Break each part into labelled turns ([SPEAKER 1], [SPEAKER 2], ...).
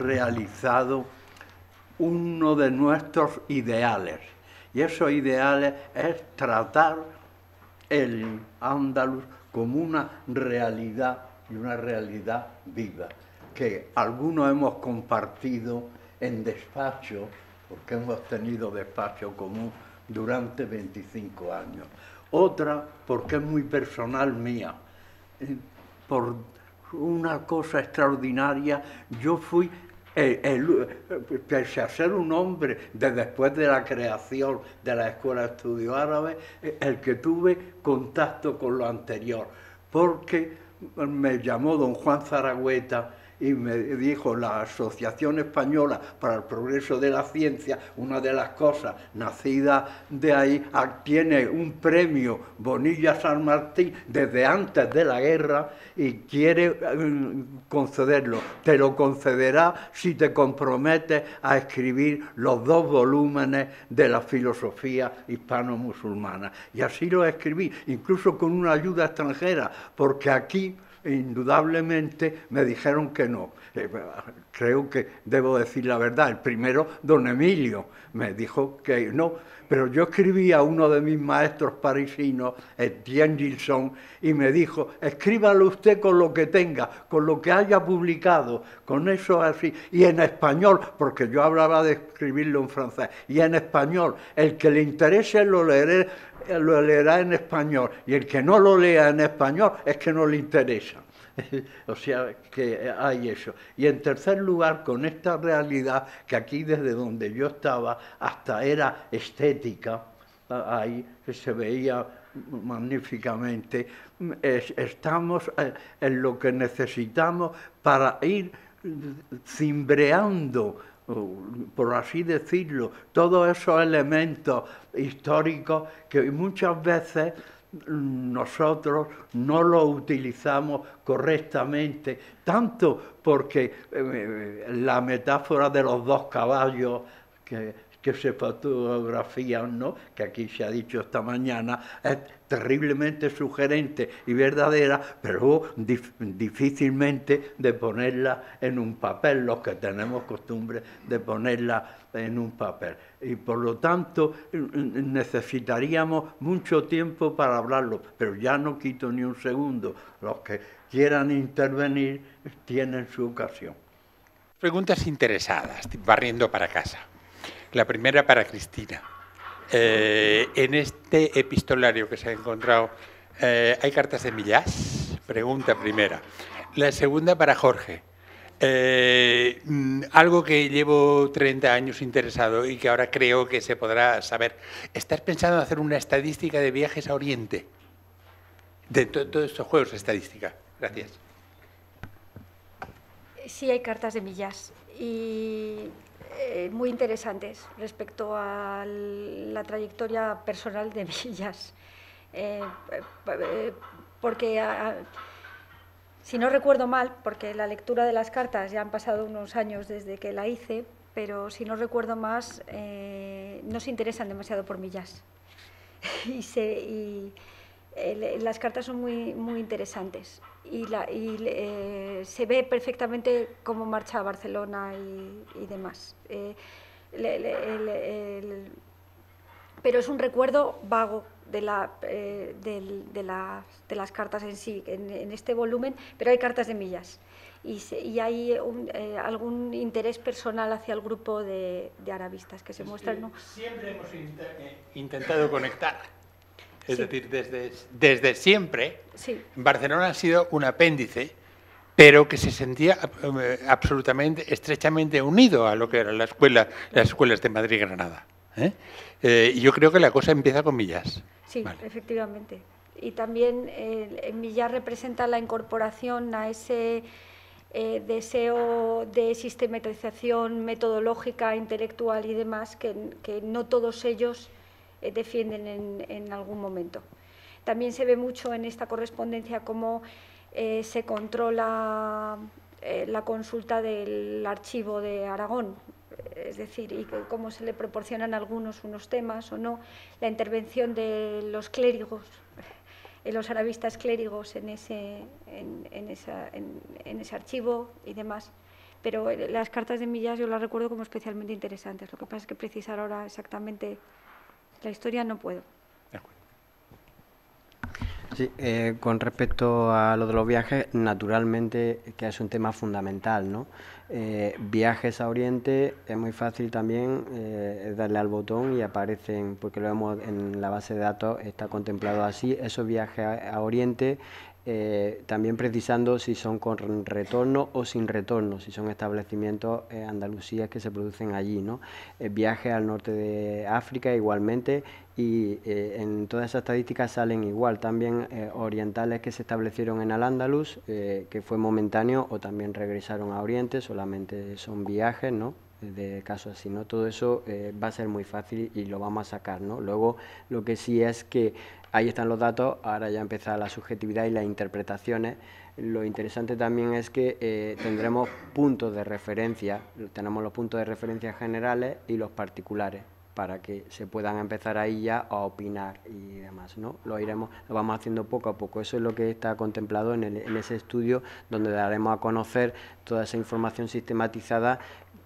[SPEAKER 1] realizado uno de nuestros ideales. Y esos ideales es tratar el andaluz como una realidad y una realidad viva, que algunos hemos compartido en despacho, porque hemos tenido despacho común durante 25 años. Otra porque es muy personal mía. Eh, por una cosa extraordinaria, yo fui el, pues, a ser un hombre de después de la creación de la Escuela de Estudios Árabes, el que tuve contacto con lo anterior, porque me llamó don Juan Zaragüeta y me dijo la Asociación Española para el Progreso de la Ciencia, una de las cosas nacida de ahí, ah, tiene un premio Bonilla San Martín desde antes de la guerra y quiere mm, concederlo. Te lo concederá si te comprometes a escribir los dos volúmenes de la filosofía hispano-musulmana. Y así lo escribí, incluso con una ayuda extranjera, porque aquí indudablemente me dijeron que no. Eh, creo que debo decir la verdad. El primero, don Emilio, me dijo que no. Pero yo escribí a uno de mis maestros parisinos, Etienne Gilson, y me dijo, escríbalo usted con lo que tenga, con lo que haya publicado, con eso así, y en español, porque yo hablaba de escribirlo en francés, y en español, el que le interese lo leeré lo leerá en español y el que no lo lea en español es que no le interesa. o sea que hay eso. Y en tercer lugar, con esta realidad que aquí desde donde yo estaba hasta era estética, ahí se veía magníficamente, estamos eh, en lo que necesitamos para ir cimbreando por así decirlo, todos esos elementos históricos que muchas veces nosotros no lo utilizamos correctamente, tanto porque eh, la metáfora de los dos caballos que que se fotografía no, que aquí se ha dicho esta mañana, es terriblemente sugerente y verdadera, pero difícilmente de ponerla en un papel, los que tenemos costumbre de ponerla en un papel. Y por lo tanto necesitaríamos mucho tiempo para hablarlo, pero ya no quito ni un segundo. Los que quieran intervenir tienen su ocasión.
[SPEAKER 2] Preguntas interesadas, barriendo para casa. La primera para Cristina. Eh, en este epistolario que se ha encontrado, eh, ¿hay cartas de millas? Pregunta primera. La segunda para Jorge. Eh, mm, algo que llevo 30 años interesado y que ahora creo que se podrá saber. ¿Estás pensando en hacer una estadística de viajes a Oriente? De todos esos estos juegos de estadística. Gracias.
[SPEAKER 3] Sí, hay cartas de millas. Y eh, muy interesantes respecto a la trayectoria personal de Villas. Eh, eh, porque si no recuerdo mal, porque la lectura de las cartas ya han pasado unos años desde que la hice, pero si no recuerdo más, eh, no se interesan demasiado por millas. y, y, eh, las cartas son muy, muy interesantes y, la, y eh, se ve perfectamente cómo marcha Barcelona y, demás. Eh, pero es un recuerdo vago de, la, de, de, las cartas en sí, en, este volumen, pero hay cartas de millas y, y hay algún interés personal hacia el grupo de, arabistas que se muestran. Siempre
[SPEAKER 1] hemos intentado conectar es decir, desde,
[SPEAKER 2] desde siempre, Barcelona ha sido un apéndice, pero que se sentía eh, absolutamente, estrechamente unido a lo que eran la escuela, las escuelas de Madrid y Granada. ¿eh? Eh, y yo creo que la cosa empieza con Millas.
[SPEAKER 3] Sí, efectivamente. Y también eh, Millas representa la incorporación a ese deseo de sistematización metodológica, intelectual y demás, que no todos ellos eh, defienden en, algún momento. También se ve mucho en esta correspondencia cómo eh, se controla eh, la consulta del archivo de Aragón, es decir, y cómo se le proporcionan algunos unos temas o no, la intervención de los clérigos, los arabistas clérigos en ese, en ese archivo y demás. Pero las cartas de millas yo las recuerdo como especialmente interesantes. Lo que pasa es que precisar ahora exactamente la historia no puedo.
[SPEAKER 4] Sí, eh, con respecto a lo de los viajes, naturalmente que es un tema fundamental, ¿no? Eh, viajes a Oriente es muy fácil también eh, darle al botón y aparecen, porque lo vemos en la base de datos, está contemplado así, esos viajes a Oriente eh, también precisando si son con retorno o sin retorno, si son establecimientos eh, que se producen allí. ¿no? Eh, viajes al norte de África igualmente y eh, en todas esas estadísticas salen igual. También orientales que se establecieron en Al-Ándalus, que fue momentáneo, o también regresaron a Oriente, solamente son viajes, de caso así, ¿no? Todo eso va a ser muy fácil y lo vamos a sacar, ¿no? Luego, lo que sí es que Ahí están los datos, ahora ya empieza la subjetividad y las interpretaciones. Lo interesante también es que eh, tendremos puntos de referencia, tenemos los puntos de referencia generales y los particulares para que se puedan empezar ahí ya a opinar y demás, ¿no? Lo iremos, lo vamos haciendo poco a poco. Eso es lo que está contemplado en, en ese estudio donde daremos a conocer toda esa información sistematizada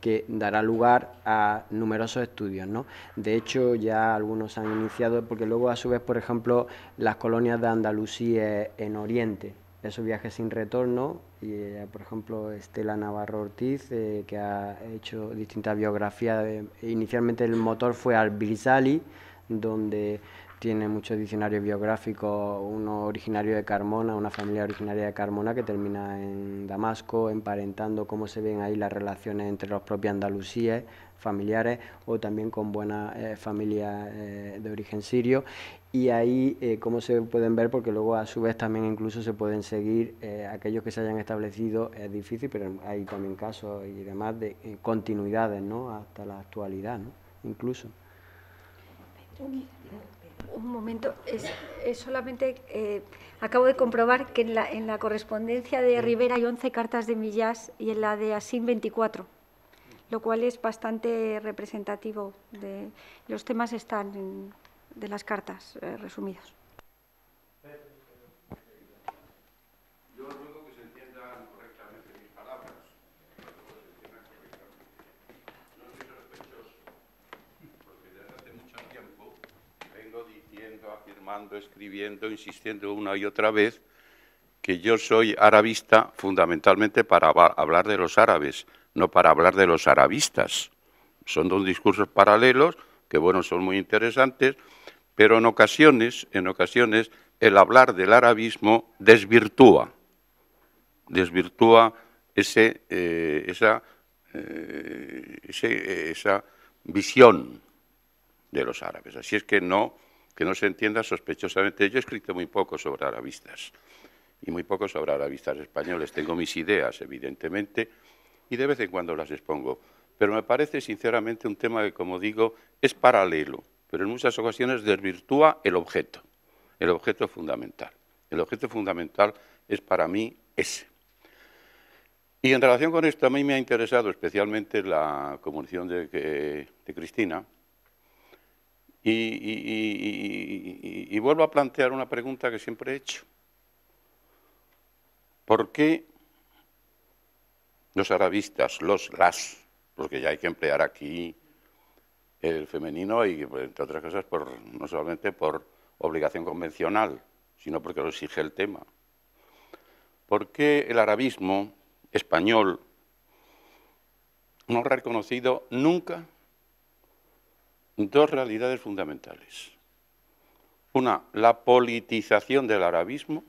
[SPEAKER 4] que dará lugar a numerosos estudios. ¿no? De hecho, ya algunos han iniciado, porque luego a su vez, por ejemplo, las colonias de Andalucía en Oriente, esos viajes sin retorno, y, eh, por ejemplo, Estela Navarro Ortiz, eh, que ha hecho distintas biografías. Eh, inicialmente el motor fue al Birzali, donde tiene muchos diccionarios biográficos, uno originario de Carmona, una familia originaria de Carmona que termina en Damasco, emparentando cómo se ven ahí las relaciones entre los propios andalusíes, familiares, o también con buenas eh, familias eh, de origen sirio. Y ahí, eh, cómo se pueden ver, porque luego a su vez también incluso se pueden seguir aquellos que se hayan establecido, es difícil, pero hay también casos y demás de continuidades, Hasta la actualidad, ¿no? Incluso.
[SPEAKER 3] Un momento, es, solamente eh, acabo de comprobar que en la, en la correspondencia de Rivera hay 11 cartas de Millás y en la de Asín 24, lo cual es bastante representativo. De, los temas están de las cartas eh, resumidas. resumidos.
[SPEAKER 2] escribiendo, insistiendo una y otra vez que yo soy arabista fundamentalmente para hablar de los árabes, no para hablar de los arabistas. Son dos discursos paralelos que, bueno, son muy interesantes, pero en ocasiones, en ocasiones, el hablar del arabismo desvirtúa, desvirtúa ese, eh, esa, eh, eh, esa visión de los árabes. Así es que no, que no se entienda sospechosamente. Yo he escrito muy poco sobre arabistas y muy poco sobre arabistas españoles. Tengo mis ideas, evidentemente, y de vez en cuando las expongo. Pero me parece, sinceramente, un tema que, como digo, es paralelo, pero en muchas ocasiones desvirtúa el objeto, el objeto fundamental. El objeto fundamental es para mí ese. Y en relación con esto, a mí me ha interesado especialmente la comunión de eh, Cristina, y, vuelvo a plantear una pregunta que siempre he hecho. ¿Por qué los arabistas, los las, porque ya hay que emplear aquí el femenino y, entre otras cosas, no solamente por obligación convencional, sino porque lo exige el tema? ¿Por qué el arabismo español no ha reconocido nunca dos realidades fundamentales. Una, la politización del arabismo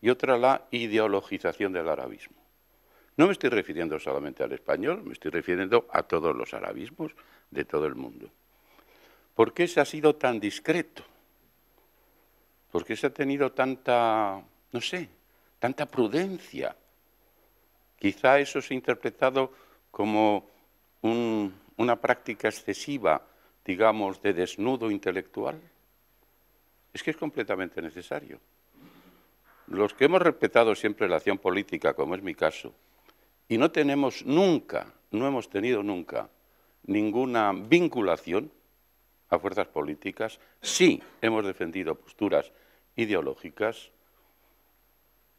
[SPEAKER 2] y otra, la ideologización del arabismo. No me estoy refiriendo solamente al español, me estoy refiriendo a todos los arabismos de todo el mundo. ¿Por qué se ha sido tan discreto? ¿Por qué se ha tenido tanta, no sé, tanta prudencia? Quizá eso se ha interpretado como una práctica excesiva digamos, de desnudo intelectual, es que es completamente necesario. Los que hemos respetado siempre la acción política, como es mi caso, y no tenemos nunca, no hemos tenido nunca ninguna vinculación a fuerzas políticas, sí hemos defendido posturas ideológicas,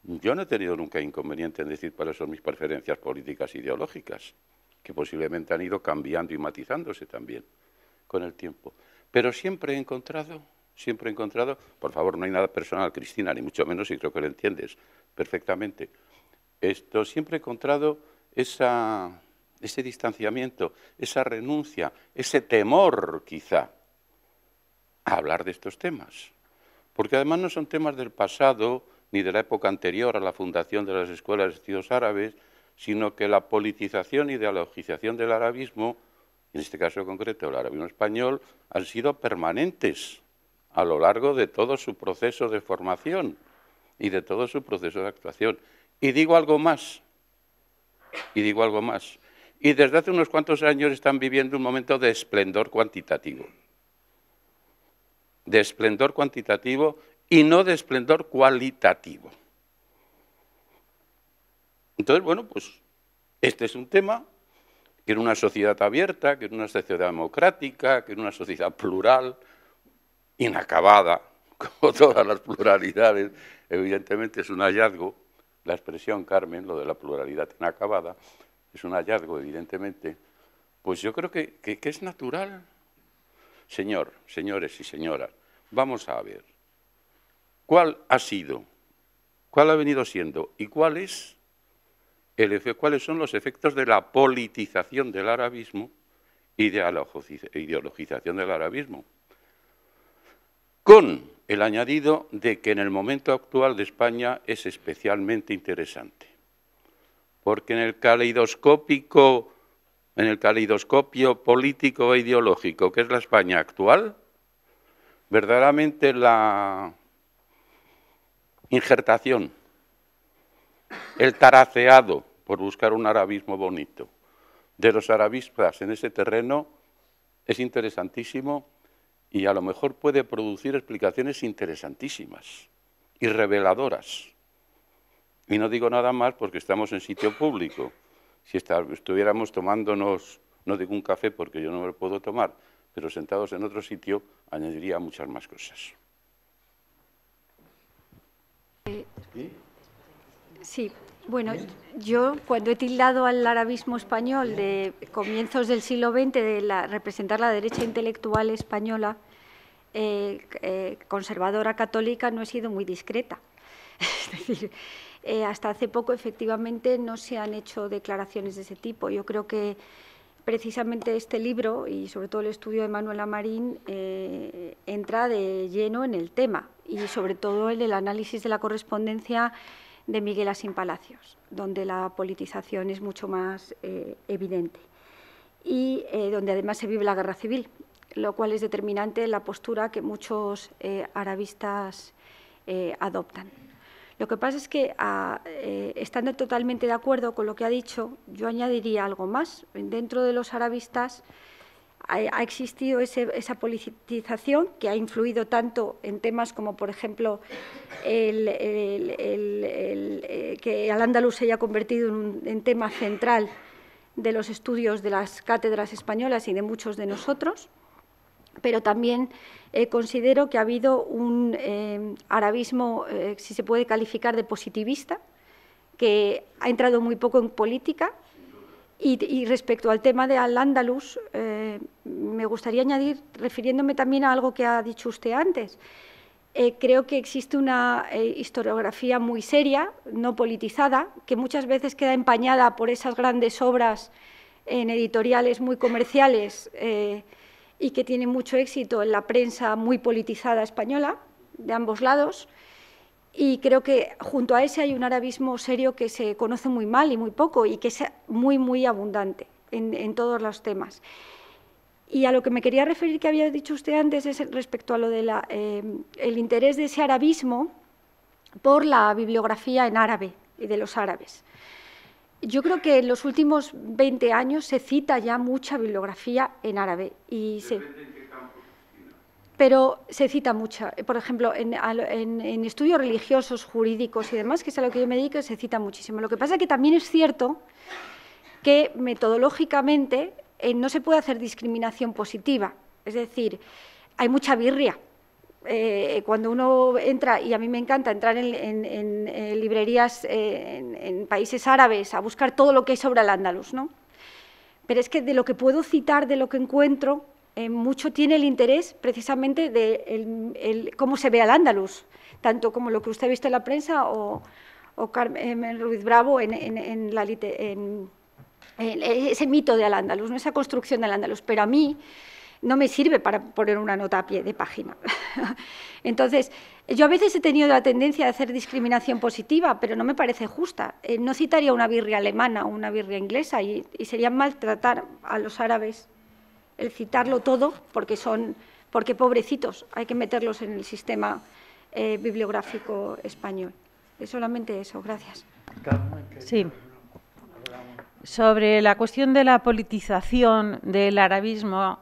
[SPEAKER 2] yo no he tenido nunca inconveniente en decir cuáles son mis preferencias políticas ideológicas, que posiblemente han ido cambiando y matizándose también con el tiempo. Pero siempre he encontrado, siempre he encontrado, por favor, no hay nada personal, Cristina, ni mucho menos, y creo que lo entiendes perfectamente. Esto, siempre he encontrado ese distanciamiento, esa renuncia, ese temor quizá a hablar de estos temas. Porque además no son temas del pasado ni de la época anterior a la fundación de las escuelas de estudios árabes, sino que la politización y ideologización del arabismo en este caso concreto el árabe español, han sido permanentes a lo largo de todo su proceso de formación y de todo su proceso de actuación. Y digo algo más, y digo algo más. Y desde hace unos cuantos años están viviendo un momento de esplendor cuantitativo. De esplendor cuantitativo y no de esplendor cualitativo. Entonces, bueno, pues este es un tema que en una sociedad abierta, que en una sociedad democrática, que en una sociedad plural, inacabada, como todas las pluralidades, evidentemente es un hallazgo, la expresión Carmen, lo de la pluralidad inacabada, es un hallazgo, evidentemente, pues yo creo que, que, que es natural. Señor, señores y señoras, vamos a ver, ¿cuál ha sido, cuál ha venido siendo y cuál es el, cuáles son los efectos de la politización del arabismo y de la ideologización del arabismo. Con el añadido de que en el momento actual de España es especialmente interesante, porque en el caleidoscópico, en el caleidoscopio político e ideológico que es la España actual, verdaderamente la injertación el taraceado por buscar un arabismo bonito. De los arabistas en ese terreno es interesantísimo y a lo mejor puede producir explicaciones interesantísimas y reveladoras. Y no digo nada más porque estamos en sitio público. Si estuviéramos tomándonos, no digo un café porque yo no me lo puedo tomar, pero sentados en otro sitio, añadiría muchas más
[SPEAKER 1] cosas.
[SPEAKER 3] Sí, bueno, yo cuando he tildado al arabismo español de comienzos del siglo XX de la, representar la derecha intelectual española, eh, eh, conservadora católica, no he sido muy discreta. es decir, eh, hasta hace poco efectivamente no se han hecho declaraciones de ese tipo. Yo creo que precisamente este libro y sobre todo el estudio de Manuela Marín entra de lleno en el tema y sobre todo en el análisis de la correspondencia de Miguel Asín Palacios, donde la politización es mucho más eh, evidente y eh, donde además se vive la guerra civil, lo cual es determinante en la postura que muchos eh, arabistas adoptan. Lo que pasa es que, ah, estando totalmente de acuerdo con lo que ha dicho, yo añadiría algo más. Dentro de los arabistas, ha, existido esa politización que ha influido tanto en temas como, por ejemplo, el, eh, que al andaluz se haya convertido en un tema central de los estudios de las cátedras españolas y de muchos de nosotros, pero también eh, considero que ha habido un eh, arabismo, si se puede calificar, de positivista, que ha entrado muy poco en política, y, respecto al tema de Al-Ándalus, eh, me gustaría añadir, refiriéndome también a algo que ha dicho usted antes, eh, creo que existe una eh, historiografía muy seria, no politizada, que muchas veces queda empañada por esas grandes obras en editoriales muy comerciales y que tiene mucho éxito en la prensa muy politizada española, de ambos lados. Y creo que junto a ese hay un arabismo serio que se conoce muy mal y muy poco y que es muy, muy abundante en, todos los temas. Y a lo que me quería referir que había dicho usted antes es respecto a lo del eh, interés de ese arabismo por la bibliografía en árabe y de los árabes. Yo creo que en los últimos 20 años se cita ya mucha bibliografía en árabe y se pero se cita mucha. Por ejemplo, en, estudios religiosos, jurídicos y demás, que es a lo que yo me dedico, se cita muchísimo. Lo que pasa es que también es cierto que metodológicamente eh, no se puede hacer discriminación positiva. Es decir, hay mucha birria. Eh, cuando uno entra, y a mí me encanta entrar en, librerías eh, en, países árabes a buscar todo lo que hay sobre el ándalus, ¿no? Pero es que de lo que puedo citar, de lo que encuentro, eh, mucho tiene el interés precisamente de cómo se ve al Andalus, tanto como lo que usted ha visto en la prensa o, o Carmen Ruiz Bravo en, la ese mito de al Andalus, ¿no? esa construcción del Andalus. Pero a mí no me sirve para poner una nota a pie de página. Entonces, yo a veces he tenido la tendencia de hacer discriminación positiva, pero no me parece justa. Eh, no citaría una birria alemana o una birria inglesa y sería maltratar a los árabes el citarlo todo, porque son, porque pobrecitos, hay que meterlos en el sistema eh, bibliográfico español. Es solamente eso, gracias.
[SPEAKER 5] Sí. Sobre la cuestión de la politización del arabismo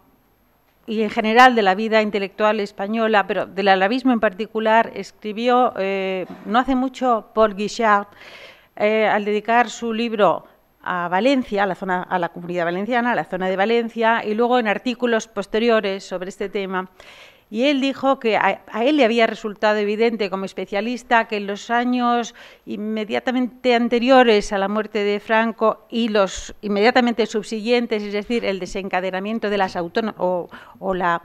[SPEAKER 5] y en general de la vida intelectual española, pero del arabismo en particular, escribió eh, no hace mucho Paul Guichard eh, al dedicar su libro a Valencia, a la, zona, a la comunidad valenciana, a la zona de Valencia, y luego en artículos posteriores sobre este tema. Y él dijo que a, él le había resultado evidente como especialista que en los años inmediatamente anteriores a la muerte de Franco y los inmediatamente subsiguientes, es decir, el desencadenamiento de las o, la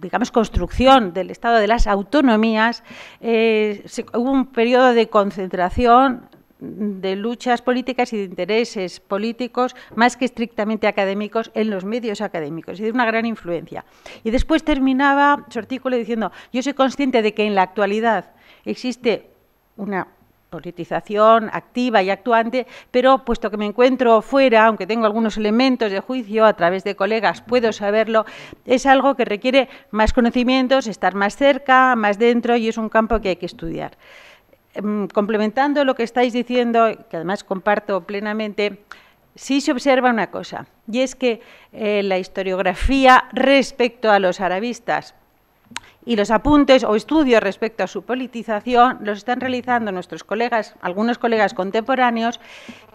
[SPEAKER 5] digamos, construcción del Estado de las autonomías, eh, hubo un periodo de concentración de luchas políticas y de intereses políticos más que estrictamente académicos en los medios académicos, y de una gran influencia. Y después terminaba su artículo diciendo, yo soy consciente de que en la actualidad existe una politización activa y actuante, pero puesto que me encuentro fuera, aunque tengo algunos elementos de juicio a través de colegas, puedo saberlo, es algo que requiere más conocimientos, estar más cerca, más dentro y es un campo que hay que estudiar. Em, complementando lo que estáis diciendo, que además comparto plenamente, sí se observa una cosa, y es que eh, la historiografía respecto a los arabistas y los apuntes o estudios respecto a su politización los están realizando nuestros colegas, algunos colegas contemporáneos,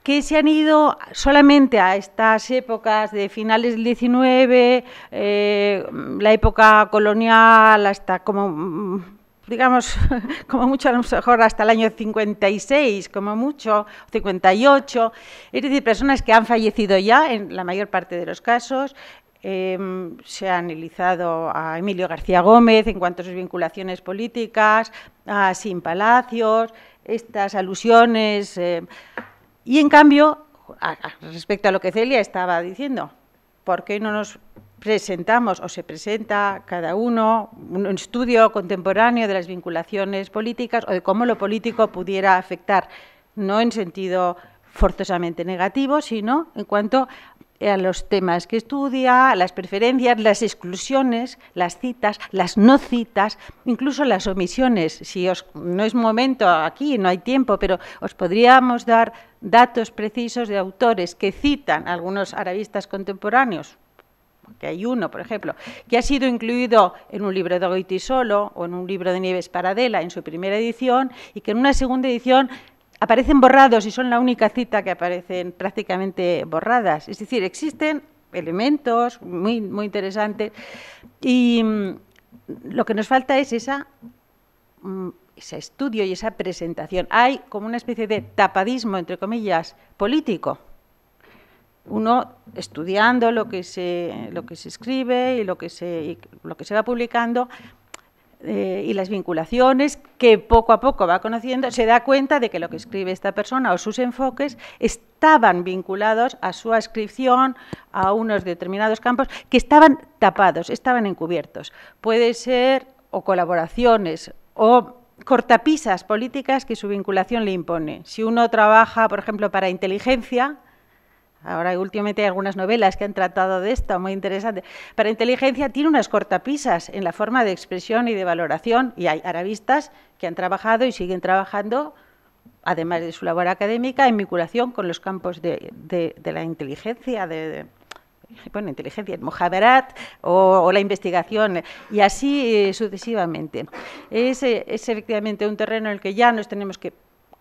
[SPEAKER 5] que se han ido solamente a estas épocas de finales del 19, eh, la época colonial hasta como mm, digamos, como mucho a lo mejor hasta el año 56, como mucho, 58, es decir, personas que han fallecido ya en la mayor parte de los casos. Em, se ha analizado a Emilio García Gómez en cuanto a sus vinculaciones políticas, a Sin Palacios, estas alusiones. Em, y en cambio, respecto a lo que Celia estaba diciendo, ¿por qué no nos presentamos o se presenta cada uno un estudio contemporáneo de las vinculaciones políticas o de cómo lo político pudiera afectar, no en sentido forzosamente negativo, sino en cuanto a los temas que estudia, las preferencias, las exclusiones, las citas, las no citas, incluso las omisiones. Si os, no es momento aquí, no hay tiempo, pero os podríamos dar datos precisos de autores que citan algunos arabistas contemporáneos, que hay uno, por ejemplo, que ha sido incluido en un libro de Goiti solo o en un libro de Nieves Paradela en su primera edición y que en una segunda edición aparecen borrados y son la única cita que aparecen prácticamente borradas. Es decir, existen elementos muy, interesantes y mm, lo que nos falta es mm, ese estudio y esa presentación. Hay como una especie de tapadismo, entre comillas, político, uno estudiando lo que se, lo que se escribe y lo que se, lo que se va publicando eh, y las vinculaciones que poco a poco va conociendo, se da cuenta de que lo que escribe esta persona o sus enfoques estaban vinculados a su ascripción a unos determinados campos que estaban tapados, estaban encubiertos. Puede ser o colaboraciones o cortapisas políticas que su vinculación le impone. Si uno trabaja, por ejemplo, para inteligencia, Ahora últimamente hay algunas novelas que han tratado de esto, muy interesante. Para inteligencia tiene unas cortapisas en la forma de expresión y de valoración y hay arabistas que han trabajado y siguen trabajando, además de su labor académica, en vinculación con los campos de, la inteligencia, de, bueno, inteligencia, el o, la investigación, y así eh, sucesivamente. Es, eh, es, efectivamente un terreno en el que ya nos tenemos que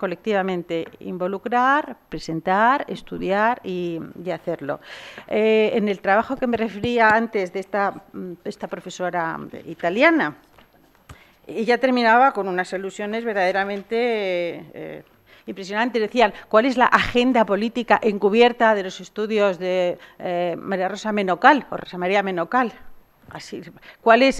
[SPEAKER 5] colectivamente, involucrar, presentar, estudiar y, hacerlo. Eh, en el trabajo que me refería antes de esta, mm, profesora italiana, ella terminaba con unas ilusiones verdaderamente eh, impresionantes. Decían, ¿cuál es la agenda política encubierta de los estudios de eh, María Rosa Menocal o Rosa María Menocal? ¿Cuál es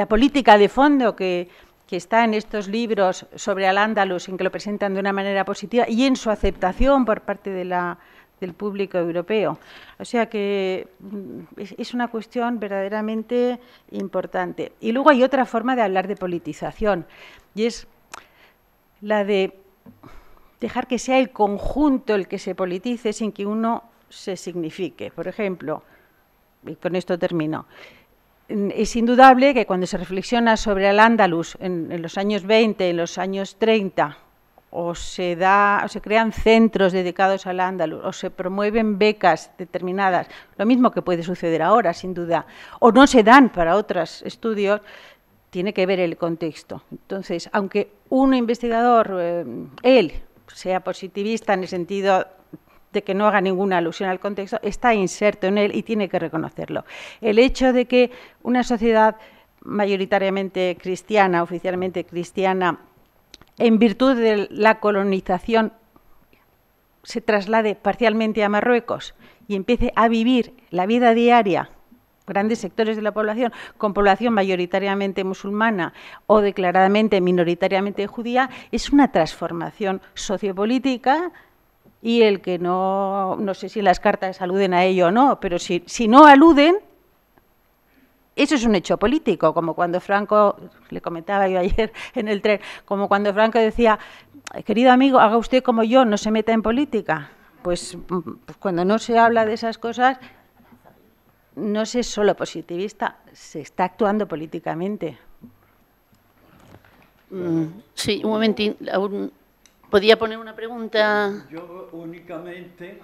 [SPEAKER 5] la política de fondo que que está en estos libros sobre Al-Ándalus, en que lo presentan de una manera positiva, y en su aceptación por parte del público europeo. O sea que mm, es una cuestión verdaderamente importante. Y luego hay otra forma de hablar de politización, y es la de dejar que sea el conjunto el que se politice sin que uno se signifique. Por ejemplo, y con esto termino, es indudable que cuando se reflexiona sobre el Andalus en, los años 20, en los años 30, o se, da, o se crean centros dedicados al andaluz, o se promueven becas determinadas, lo mismo que puede suceder ahora, sin duda, o no se dan para otros estudios, tiene que ver el contexto. Entonces, aunque un investigador, eh, él, sea positivista en el sentido de que no haga ninguna alusión al contexto, está inserto en él y tiene que reconocerlo. El hecho de que una sociedad mayoritariamente cristiana, oficialmente cristiana, en virtud de la colonización se traslade parcialmente a Marruecos y empiece a vivir la vida diaria grandes sectores de la población con población mayoritariamente musulmana o declaradamente minoritariamente judía, es una transformación sociopolítica y el que no, no sé si las cartas aluden a ello o no, pero si, no aluden, eso es un hecho político, como cuando Franco, le comentaba yo ayer en el tren, como cuando Franco decía, querido amigo, haga usted como yo, no se meta en política. Pues, pues cuando no se habla de esas cosas, no se es solo positivista, se está actuando políticamente.
[SPEAKER 6] Sí, un momentín. ¿Podía poner una
[SPEAKER 1] pregunta? Yo únicamente,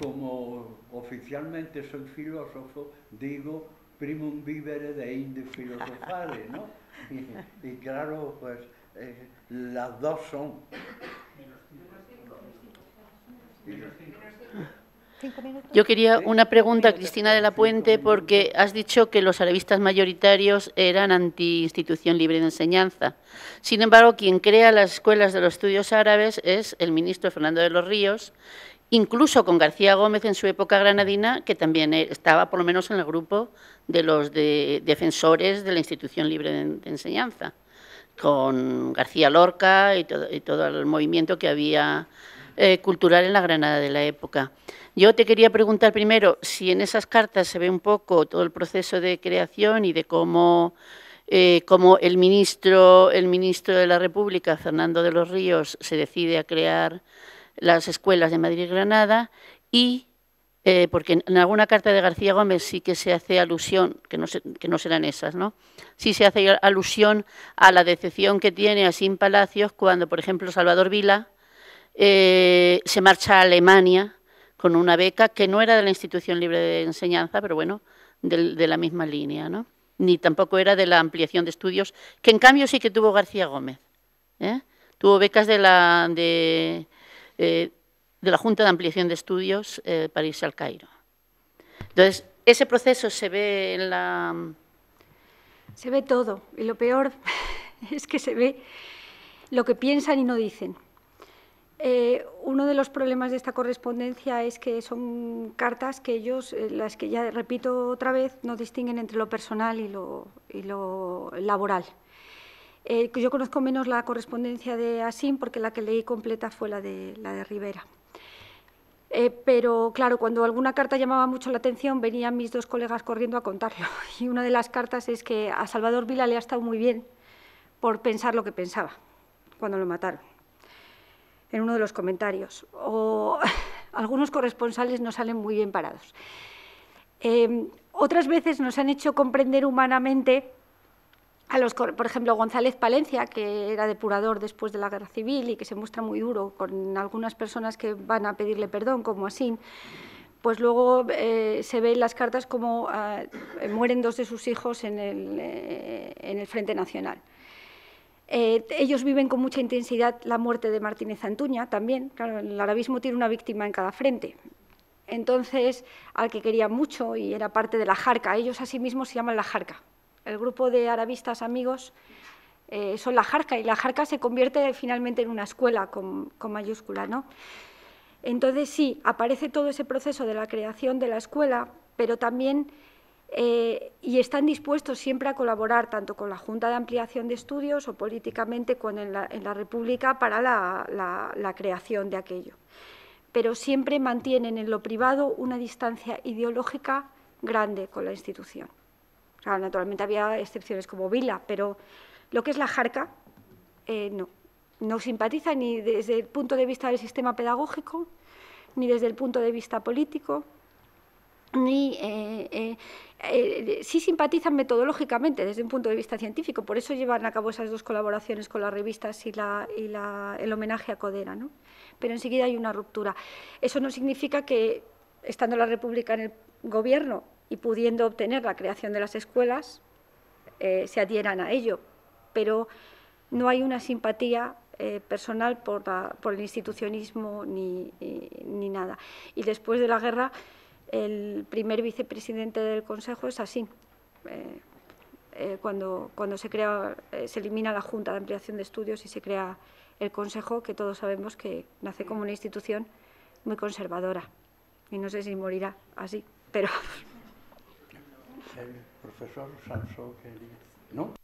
[SPEAKER 1] como oficialmente soy filósofo, digo primum vivere de indi filosofare, ¿no? Y, claro, pues eh, las dos son.
[SPEAKER 6] Yo quería una pregunta, Cristina de la Puente, porque has dicho que los arabistas mayoritarios eran anti-institución libre de enseñanza. Sin embargo, quien crea las escuelas de los estudios árabes es el ministro Fernando de los Ríos, incluso con García Gómez en su época granadina, que también e, estaba por lo menos en el grupo de los defensores de la institución libre de, enseñanza, con García Lorca y todo el movimiento que había eh, cultural en la Granada de la época. Yo te quería preguntar primero si en esas cartas se ve un poco todo el proceso de creación y de cómo, eh, el, ministro, el ministro de la República, Fernando de los Ríos, se decide a crear las escuelas de Madrid y Granada y eh, porque en alguna carta de García Gómez sí que se hace alusión, que no, no serán esas, ¿no? Sí se hace alusión a la decepción que tiene Asín Palacios cuando, por ejemplo, Salvador Vila eh, se marcha a Alemania con una beca que no era de la Institución Libre de Enseñanza, pero bueno, de, la misma línea, ¿no? ni tampoco era de la ampliación de estudios, que en cambio sí que tuvo García Gómez. ¿eh? Tuvo becas eh, de la, Junta de Ampliación de Estudios para irse al Cairo. Entonces,
[SPEAKER 3] ese proceso se ve en la... Se ve todo, y lo peor es que se ve lo que piensan y no dicen. Eh, uno de los problemas de esta correspondencia es que son cartas que ellos, eh, las que ya repito otra vez, no distinguen entre lo personal y lo, laboral. Eh, yo conozco menos la correspondencia de Asim porque la que leí completa fue la de, la de Rivera. pero claro, cuando alguna carta llamaba mucho la atención, venían mis dos colegas corriendo a contarlo. Y una de las cartas es que a Salvador Vila le ha estado muy bien por pensar lo que pensaba cuando lo mataron en uno de los comentarios, o algunos corresponsales no salen muy bien parados. Em, otras veces nos han hecho comprender humanamente a los, por ejemplo, González Palencia, que era depurador después de la guerra civil y que se muestra muy duro con algunas personas que van a pedirle perdón, como así, pues luego eh, se ve en las cartas como ah, mueren dos de sus hijos en el eh, Frente Nacional. Eh, ellos viven con mucha intensidad la muerte de Martínez Antuña también. Claro, el arabismo tiene una víctima en cada frente. Entonces, al que quería mucho y era parte de la Jarca, ellos asimismo se llaman la Jarca. El grupo de arabistas amigos eh, son la Jarca y la Jarca se convierte finalmente en una escuela con, con mayúscula. ¿no? Entonces, sí, aparece todo ese proceso de la creación de la escuela, pero también eh, y están dispuestos siempre a colaborar tanto con la Junta de Ampliación de Estudios o políticamente con en la, República para la, creación de aquello. Pero siempre mantienen en lo privado una distancia ideológica grande con la institución. naturalmente había excepciones como Vila, pero lo que es la jarca, eh, no. No simpatiza ni desde el punto de vista del sistema pedagógico, ni desde el punto de vista político, ni si eh, eh, eh, sí simpatizan metodológicamente desde un punto de vista científico, por eso llevan a cabo esas dos colaboraciones con las revistas y, el homenaje a Codera, ¿no? pero enseguida hay una ruptura. Eso no significa que, estando la República en el gobierno y pudiendo obtener la creación de las escuelas, se adhieran a ello, pero no hay una simpatía personal por, el institucionismo ni, nada. Y después de la guerra el primer vicepresidente del Consejo es así. Eh, eh, cuando, cuando se, crea, eh, se elimina la Junta de Ampliación de Estudios y se crea el Consejo, que todos sabemos que nace como una institución muy conservadora. Y no sé si morirá así, pero...
[SPEAKER 1] El profesor ¿no?